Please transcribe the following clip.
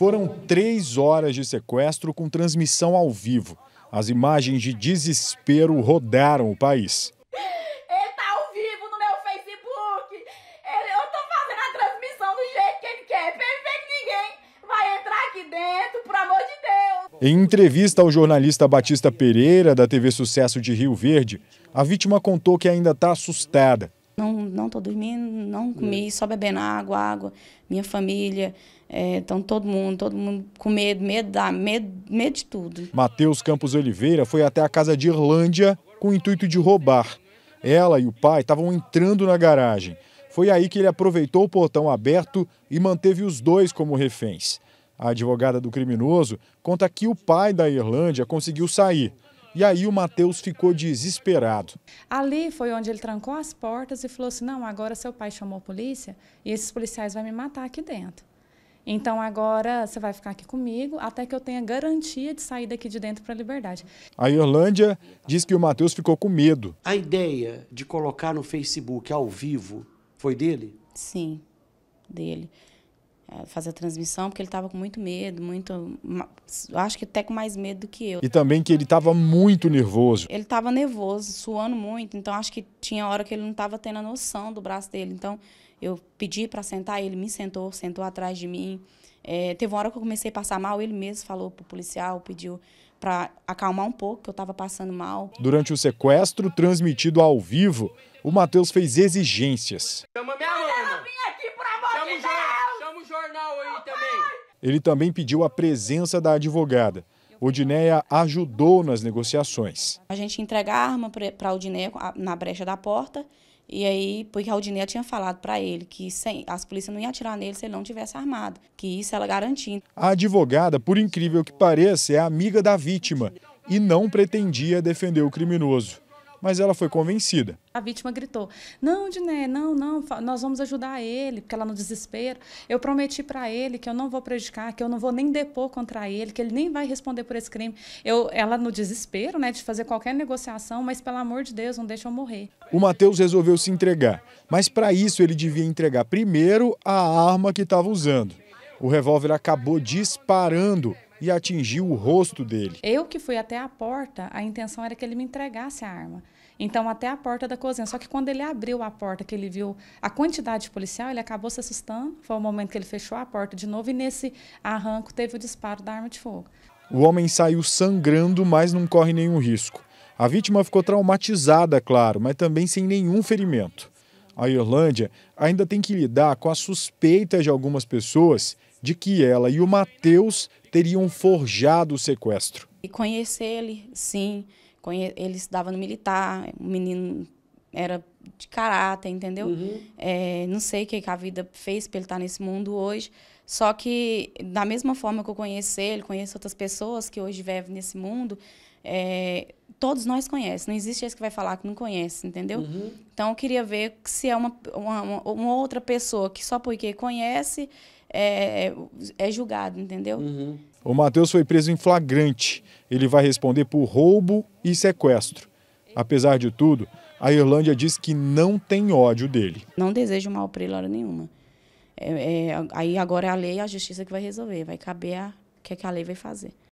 Foram três horas de sequestro com transmissão ao vivo. As imagens de desespero rodaram o país. Ele tá ao vivo no meu Facebook. Ele, eu tô fazendo a transmissão do jeito que ele quer. Perfeito, ninguém vai entrar aqui dentro, por amor de Deus. Em entrevista ao jornalista Batista Pereira, da TV Sucesso de Rio Verde, a vítima contou que ainda está assustada não, não tô dormindo, não hum. comi, só bebendo água, água. Minha família, é, então todo mundo, todo mundo com medo, medo, da, medo, medo de tudo. Matheus Campos Oliveira foi até a casa de Irlândia com o intuito de roubar. Ela e o pai estavam entrando na garagem. Foi aí que ele aproveitou o portão aberto e manteve os dois como reféns. A advogada do criminoso conta que o pai da Irlândia conseguiu sair, e aí o Matheus ficou desesperado. Ali foi onde ele trancou as portas e falou assim: "Não, agora seu pai chamou a polícia e esses policiais vão me matar aqui dentro. Então agora você vai ficar aqui comigo até que eu tenha garantia de sair daqui de dentro para a liberdade". A Irlândia diz que o Matheus ficou com medo. A ideia de colocar no Facebook ao vivo foi dele? Sim, dele. É, fazer a transmissão, porque ele estava com muito medo, muito. Acho que até com mais medo do que eu. E também que ele estava muito nervoso. Ele estava nervoso, suando muito, então acho que tinha hora que ele não estava tendo a noção do braço dele. Então eu pedi para sentar, ele me sentou, sentou atrás de mim. É, teve uma hora que eu comecei a passar mal, ele mesmo falou pro policial, pediu para acalmar um pouco, que eu estava passando mal. Durante o sequestro transmitido ao vivo, o Matheus fez exigências. Chama minha mãe. Deus! jornal aí também. Ele também pediu a presença da advogada. Odineia ajudou nas negociações. A gente entrega a arma para a Odineia na brecha da porta, e aí, porque a Odineia tinha falado para ele que sem, as polícias não iam atirar nele se ele não tivesse armado, que isso ela garantia. A advogada, por incrível que pareça, é amiga da vítima e não pretendia defender o criminoso mas ela foi convencida. A vítima gritou: Não, Diné, não, não, nós vamos ajudar ele, porque ela no desespero. Eu prometi para ele que eu não vou prejudicar, que eu não vou nem depor contra ele, que ele nem vai responder por esse crime. Eu, ela no desespero, né, de fazer qualquer negociação, mas pelo amor de Deus, não deixa eu morrer. O Matheus resolveu se entregar, mas para isso ele devia entregar primeiro a arma que estava usando. O revólver acabou disparando e atingiu o rosto dele. Eu que fui até a porta, a intenção era que ele me entregasse a arma. Então, até a porta da cozinha. Só que quando ele abriu a porta, que ele viu a quantidade de policial, ele acabou se assustando. Foi o momento que ele fechou a porta de novo e nesse arranco teve o disparo da arma de fogo. O homem saiu sangrando, mas não corre nenhum risco. A vítima ficou traumatizada, claro, mas também sem nenhum ferimento. A Irlândia ainda tem que lidar com a suspeita de algumas pessoas de que ela e o Matheus teriam forjado o sequestro. E conhecer ele, sim. Ele estudava no militar, o menino era de caráter, entendeu? Uhum. É, não sei o que a vida fez para ele estar tá nesse mundo hoje. Só que, da mesma forma que eu conheço ele, conheço outras pessoas que hoje vivem nesse mundo, é, todos nós conhecemos. Não existe esse que vai falar que não conhece, entendeu? Uhum. Então, eu queria ver se é uma, uma, uma outra pessoa que só porque conhece é, é julgado, entendeu? Uhum. O Matheus foi preso em flagrante. Ele vai responder por roubo e sequestro. Apesar de tudo, a Irlândia diz que não tem ódio dele. Não desejo mal para ele hora nenhuma. É, é, aí agora é a lei e a justiça que vai resolver. Vai caber a, o que, é que a lei vai fazer.